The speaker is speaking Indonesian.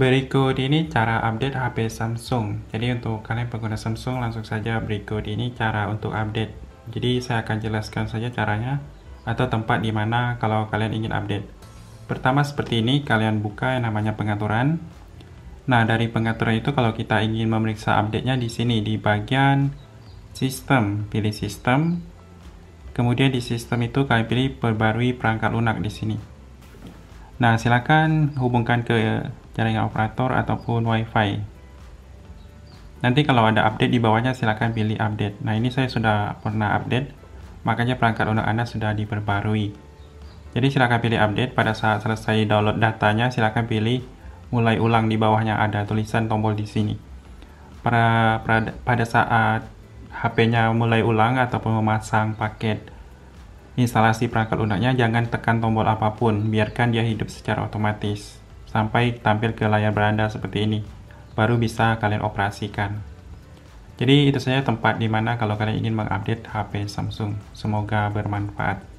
Berikut ini cara update HP Samsung. Jadi untuk kalian pengguna Samsung langsung saja berikut ini cara untuk update. Jadi saya akan jelaskan saja caranya atau tempat di mana kalau kalian ingin update. Pertama seperti ini kalian buka yang namanya pengaturan. Nah, dari pengaturan itu kalau kita ingin memeriksa update-nya di sini di bagian sistem, pilih sistem. Kemudian di sistem itu kalian pilih perbarui perangkat lunak di sini. Nah, silakan hubungkan ke jaringan operator ataupun WiFi. Nanti kalau ada update di bawahnya silahkan pilih update. Nah ini saya sudah pernah update, makanya perangkat lunak Anda sudah diperbarui. Jadi silahkan pilih update pada saat selesai download datanya silahkan pilih mulai ulang di bawahnya ada tulisan tombol di sini. Pada, pada saat HP-nya mulai ulang ataupun memasang paket instalasi perangkat lunaknya, jangan tekan tombol apapun, biarkan dia hidup secara otomatis sampai tampil ke layar beranda seperti ini baru bisa kalian operasikan jadi itu saja tempat dimana kalau kalian ingin mengupdate HP Samsung semoga bermanfaat